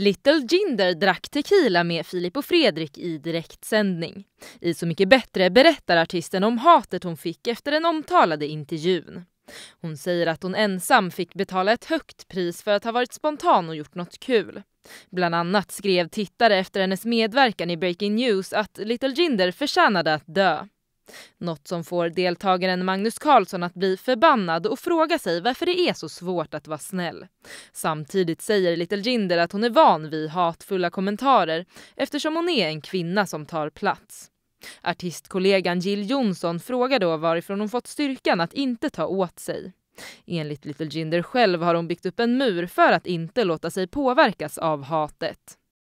Little Jinder drack tequila med Filip och Fredrik i direktsändning. I Så mycket bättre berättar artisten om hatet hon fick efter den omtalade intervjun. Hon säger att hon ensam fick betala ett högt pris för att ha varit spontan och gjort något kul. Bland annat skrev tittare efter hennes medverkan i Breaking News att Little Jinder förtjänade att dö. Något som får deltagaren Magnus Karlsson att bli förbannad och fråga sig varför det är så svårt att vara snäll. Samtidigt säger Little Jinder att hon är van vid hatfulla kommentarer eftersom hon är en kvinna som tar plats. Artistkollegan Jill Johnson frågar då varifrån hon fått styrkan att inte ta åt sig. Enligt Little Jinder själv har hon byggt upp en mur för att inte låta sig påverkas av hatet.